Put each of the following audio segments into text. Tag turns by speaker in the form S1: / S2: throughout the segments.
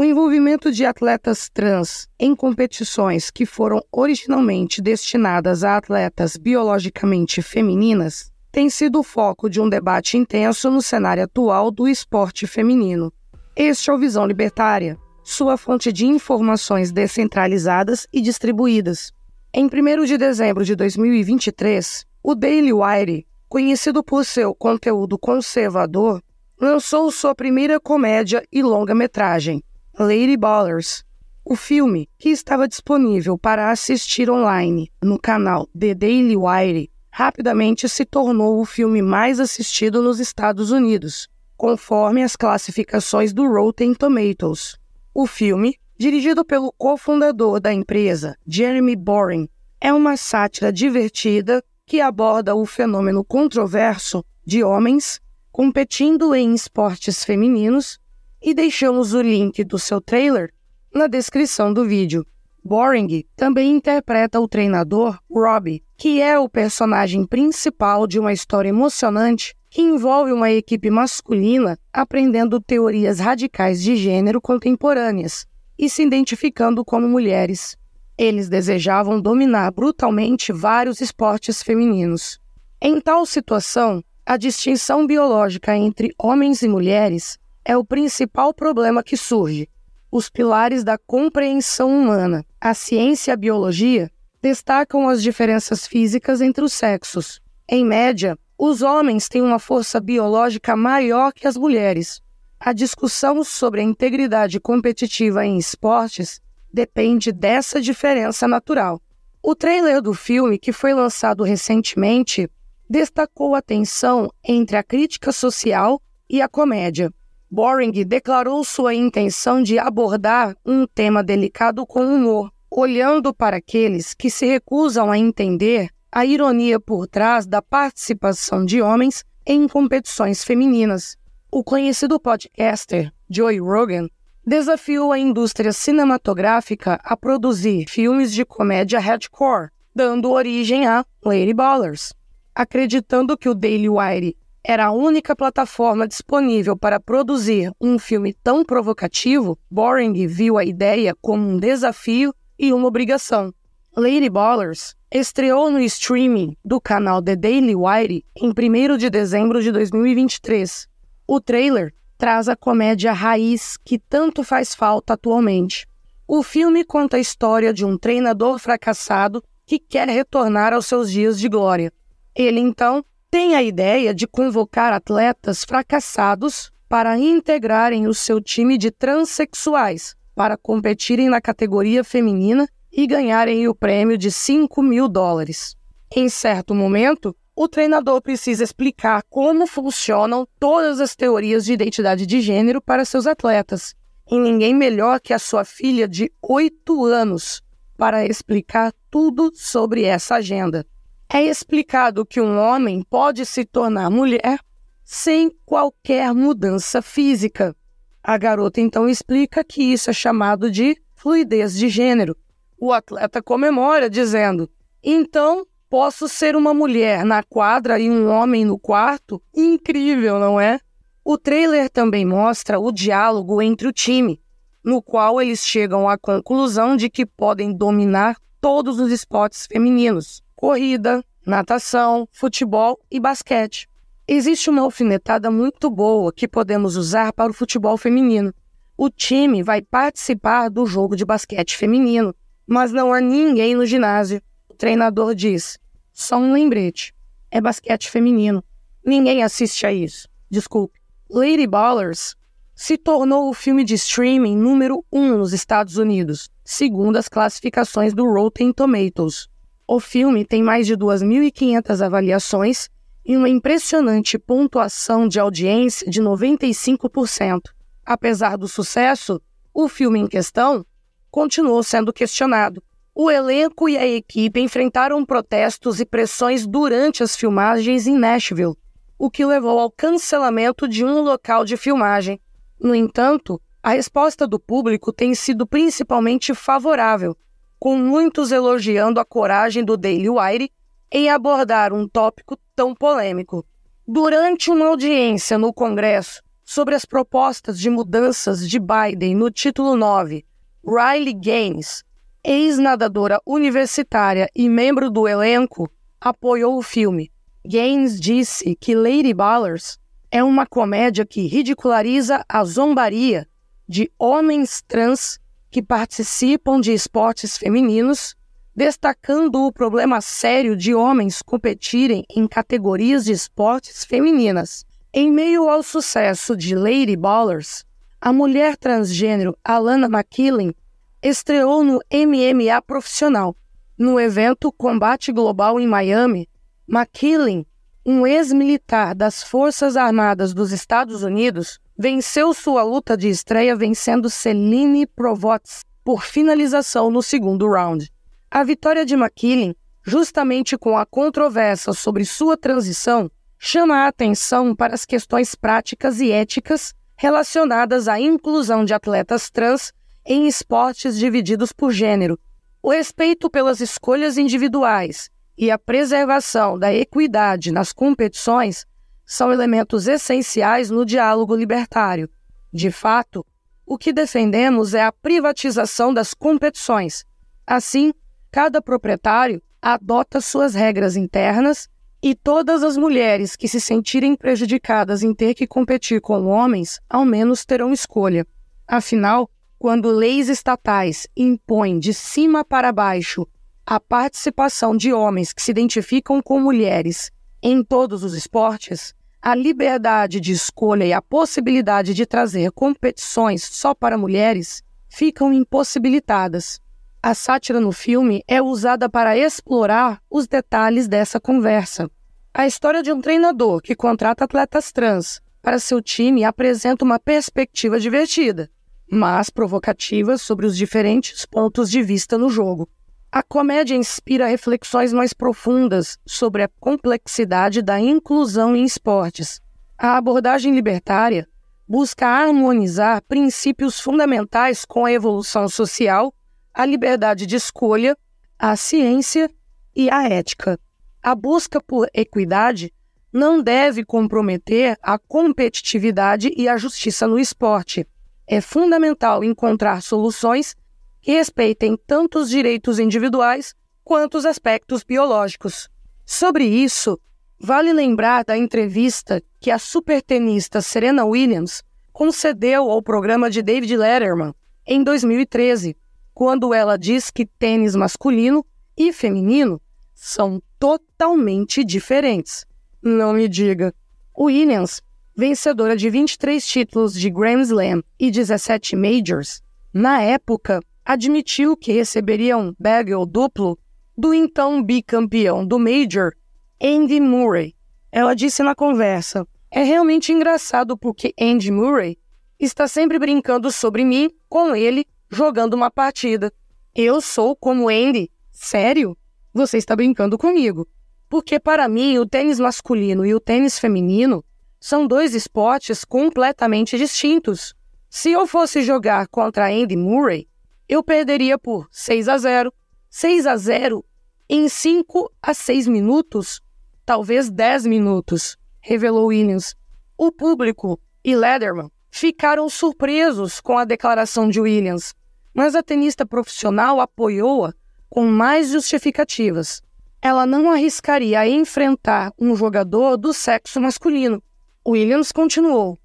S1: O envolvimento de atletas trans em competições que foram originalmente destinadas a atletas biologicamente femininas tem sido o foco de um debate intenso no cenário atual do esporte feminino. Este é o Visão Libertária, sua fonte de informações descentralizadas e distribuídas. Em 1 de dezembro de 2023, o Daily Wire, conhecido por seu conteúdo conservador, lançou sua primeira comédia e longa-metragem, Lady Ballers, o filme, que estava disponível para assistir online no canal The Daily Wire, rapidamente se tornou o filme mais assistido nos Estados Unidos, conforme as classificações do Rotten Tomatoes. O filme, dirigido pelo cofundador da empresa, Jeremy Boring, é uma sátira divertida que aborda o fenômeno controverso de homens competindo em esportes femininos e deixamos o link do seu trailer na descrição do vídeo. Boring também interpreta o treinador Robbie, que é o personagem principal de uma história emocionante que envolve uma equipe masculina aprendendo teorias radicais de gênero contemporâneas e se identificando como mulheres. Eles desejavam dominar brutalmente vários esportes femininos. Em tal situação, a distinção biológica entre homens e mulheres é o principal problema que surge. Os pilares da compreensão humana, a ciência e a biologia, destacam as diferenças físicas entre os sexos. Em média, os homens têm uma força biológica maior que as mulheres. A discussão sobre a integridade competitiva em esportes depende dessa diferença natural. O trailer do filme, que foi lançado recentemente, destacou a tensão entre a crítica social e a comédia. Boring declarou sua intenção de abordar um tema delicado com humor, olhando para aqueles que se recusam a entender a ironia por trás da participação de homens em competições femininas. O conhecido podcaster Joey Rogan desafiou a indústria cinematográfica a produzir filmes de comédia hardcore, dando origem a Lady Ballers, acreditando que o Daily Wire era a única plataforma disponível para produzir um filme tão provocativo, Boring viu a ideia como um desafio e uma obrigação. Lady Ballers estreou no streaming do canal The Daily Wire em 1 de dezembro de 2023. O trailer traz a comédia raiz que tanto faz falta atualmente. O filme conta a história de um treinador fracassado que quer retornar aos seus dias de glória. Ele então tem a ideia de convocar atletas fracassados para integrarem o seu time de transexuais, para competirem na categoria feminina e ganharem o prêmio de 5 mil dólares. Em certo momento, o treinador precisa explicar como funcionam todas as teorias de identidade de gênero para seus atletas. E ninguém melhor que a sua filha de 8 anos para explicar tudo sobre essa agenda é explicado que um homem pode se tornar mulher sem qualquer mudança física. A garota então explica que isso é chamado de fluidez de gênero. O atleta comemora dizendo: Então posso ser uma mulher na quadra e um homem no quarto? Incrível, não é? O trailer também mostra o diálogo entre o time, no qual eles chegam à conclusão de que podem dominar todos os esportes femininos corrida, natação, futebol e basquete. Existe uma alfinetada muito boa que podemos usar para o futebol feminino. O time vai participar do jogo de basquete feminino, mas não há ninguém no ginásio. O treinador diz: só um lembrete, é basquete feminino. Ninguém assiste a isso. Desculpe. Lady Ballers se tornou o filme de streaming número um nos Estados Unidos, segundo as classificações do Rotten Tomatoes. O filme tem mais de 2.500 avaliações e uma impressionante pontuação de audiência de 95%. Apesar do sucesso, o filme em questão continuou sendo questionado. O elenco e a equipe enfrentaram protestos e pressões durante as filmagens em Nashville, o que levou ao cancelamento de um local de filmagem. No entanto, a resposta do público tem sido principalmente favorável, com muitos elogiando a coragem do Daily Wire em abordar um tópico tão polêmico. Durante uma audiência no Congresso sobre as propostas de mudanças de Biden no título 9, Riley Gaines, ex-nadadora universitária e membro do elenco, apoiou o filme. Gaines disse que Lady Ballers é uma comédia que ridiculariza a zombaria de homens trans que participam de esportes femininos, destacando o problema sério de homens competirem em categorias de esportes femininas. Em meio ao sucesso de Lady Ballers, a mulher transgênero Alana McKillen estreou no MMA profissional. No evento Combate Global em Miami, McKillen um ex-militar das Forças Armadas dos Estados Unidos, venceu sua luta de estreia vencendo Celine Provots por finalização no segundo round. A vitória de McKillen, justamente com a controvérsia sobre sua transição, chama a atenção para as questões práticas e éticas relacionadas à inclusão de atletas trans em esportes divididos por gênero, o respeito pelas escolhas individuais e a preservação da equidade nas competições são elementos essenciais no diálogo libertário. De fato, o que defendemos é a privatização das competições. Assim, cada proprietário adota suas regras internas e todas as mulheres que se sentirem prejudicadas em ter que competir com homens, ao menos terão escolha. Afinal, quando leis estatais impõem de cima para baixo a participação de homens que se identificam com mulheres em todos os esportes, a liberdade de escolha e a possibilidade de trazer competições só para mulheres ficam impossibilitadas. A sátira no filme é usada para explorar os detalhes dessa conversa. A história de um treinador que contrata atletas trans para seu time apresenta uma perspectiva divertida, mas provocativa sobre os diferentes pontos de vista no jogo. A comédia inspira reflexões mais profundas sobre a complexidade da inclusão em esportes. A abordagem libertária busca harmonizar princípios fundamentais com a evolução social, a liberdade de escolha, a ciência e a ética. A busca por equidade não deve comprometer a competitividade e a justiça no esporte. É fundamental encontrar soluções que respeitem tanto os direitos individuais quanto os aspectos biológicos. Sobre isso, vale lembrar da entrevista que a supertenista Serena Williams concedeu ao programa de David Letterman em 2013, quando ela diz que tênis masculino e feminino são totalmente diferentes. Não me diga. Williams, vencedora de 23 títulos de Grand Slam e 17 majors, na época admitiu que receberia um bagel duplo do então bicampeão do Major, Andy Murray. Ela disse na conversa: É realmente engraçado porque Andy Murray está sempre brincando sobre mim com ele jogando uma partida. Eu sou como Andy. Sério? Você está brincando comigo. Porque para mim o tênis masculino e o tênis feminino são dois esportes completamente distintos. Se eu fosse jogar contra Andy Murray, eu perderia por 6 a 0. 6 a 0 em 5 a 6 minutos, talvez 10 minutos, revelou Williams. O público e Lederman ficaram surpresos com a declaração de Williams, mas a tenista profissional apoiou-a com mais justificativas. Ela não arriscaria a enfrentar um jogador do sexo masculino. Williams continuou: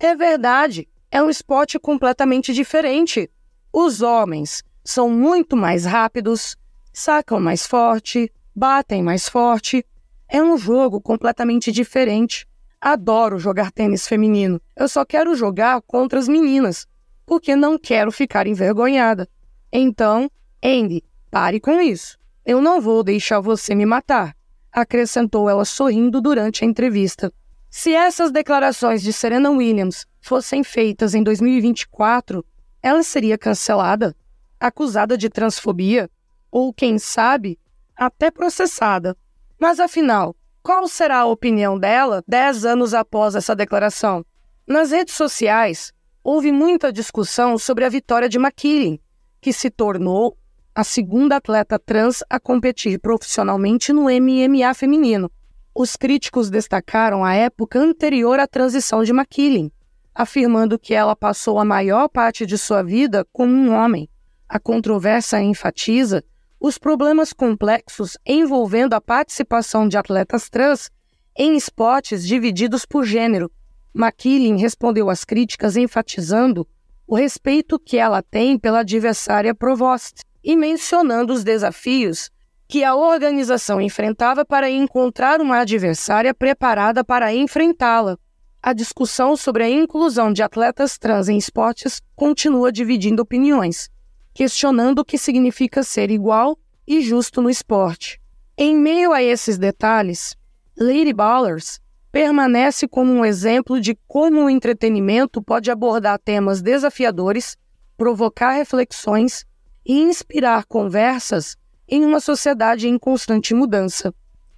S1: É verdade, é um esporte completamente diferente os homens são muito mais rápidos, sacam mais forte, batem mais forte. É um jogo completamente diferente. Adoro jogar tênis feminino. Eu só quero jogar contra as meninas, porque não quero ficar envergonhada. Então, Andy, pare com isso. Eu não vou deixar você me matar, acrescentou ela sorrindo durante a entrevista. Se essas declarações de Serena Williams fossem feitas em 2024, ela seria cancelada, acusada de transfobia ou, quem sabe, até processada. Mas afinal, qual será a opinião dela dez anos após essa declaração? Nas redes sociais, houve muita discussão sobre a vitória de Maquiling, que se tornou a segunda atleta trans a competir profissionalmente no MMA feminino. Os críticos destacaram a época anterior à transição de Maquiling afirmando que ela passou a maior parte de sua vida como um homem. A controvérsia enfatiza os problemas complexos envolvendo a participação de atletas trans em esportes divididos por gênero. McKillen respondeu às críticas enfatizando o respeito que ela tem pela adversária Provost e mencionando os desafios que a organização enfrentava para encontrar uma adversária preparada para enfrentá-la a discussão sobre a inclusão de atletas trans em esportes continua dividindo opiniões, questionando o que significa ser igual e justo no esporte. Em meio a esses detalhes, Lady Ballers permanece como um exemplo de como o entretenimento pode abordar temas desafiadores, provocar reflexões e inspirar conversas em uma sociedade em constante mudança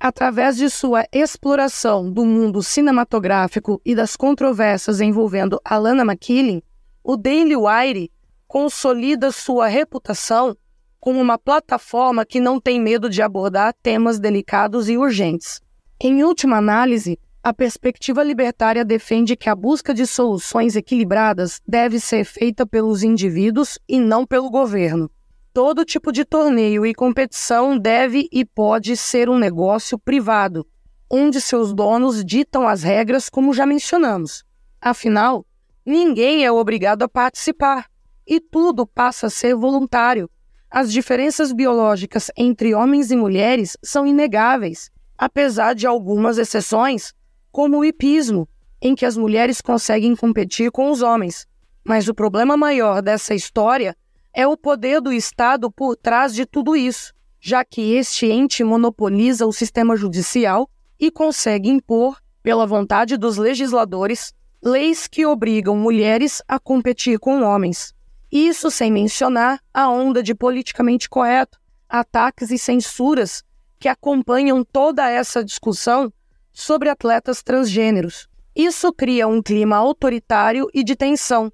S1: através de sua exploração do mundo cinematográfico e das controvérsias envolvendo Alana McKillen, o Daily Wire consolida sua reputação como uma plataforma que não tem medo de abordar temas delicados e urgentes. Em última análise, a perspectiva libertária defende que a busca de soluções equilibradas deve ser feita pelos indivíduos e não pelo governo. Todo tipo de torneio e competição deve e pode ser um negócio privado, onde seus donos ditam as regras, como já mencionamos. Afinal, ninguém é obrigado a participar e tudo passa a ser voluntário. As diferenças biológicas entre homens e mulheres são inegáveis, apesar de algumas exceções, como o hipismo, em que as mulheres conseguem competir com os homens. Mas o problema maior dessa história é o poder do Estado por trás de tudo isso, já que este ente monopoliza o sistema judicial e consegue impor, pela vontade dos legisladores, leis que obrigam mulheres a competir com homens. Isso sem mencionar a onda de politicamente correto, ataques e censuras que acompanham toda essa discussão sobre atletas transgêneros. Isso cria um clima autoritário e de tensão,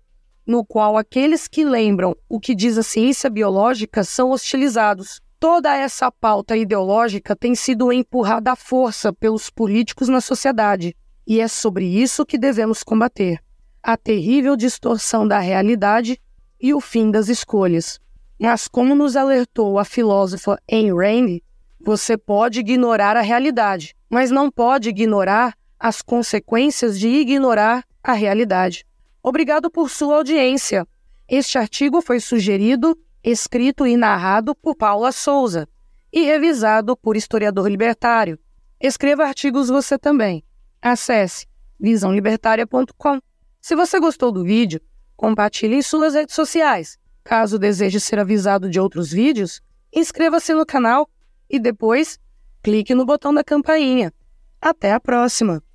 S1: no qual aqueles que lembram o que diz a ciência biológica são hostilizados. Toda essa pauta ideológica tem sido empurrada à força pelos políticos na sociedade, e é sobre isso que devemos combater a terrível distorção da realidade e o fim das escolhas. Mas, como nos alertou a filósofa Ayn Rand, você pode ignorar a realidade, mas não pode ignorar as consequências de ignorar a realidade. Obrigado por sua audiência. Este artigo foi sugerido, escrito e narrado por Paula Souza e revisado por historiador libertário. Escreva artigos você também. Acesse visãolibertaria.com. Se você gostou do vídeo, compartilhe em suas redes sociais. Caso deseje ser avisado de outros vídeos, inscreva-se no canal e depois clique no botão da campainha. Até a próxima!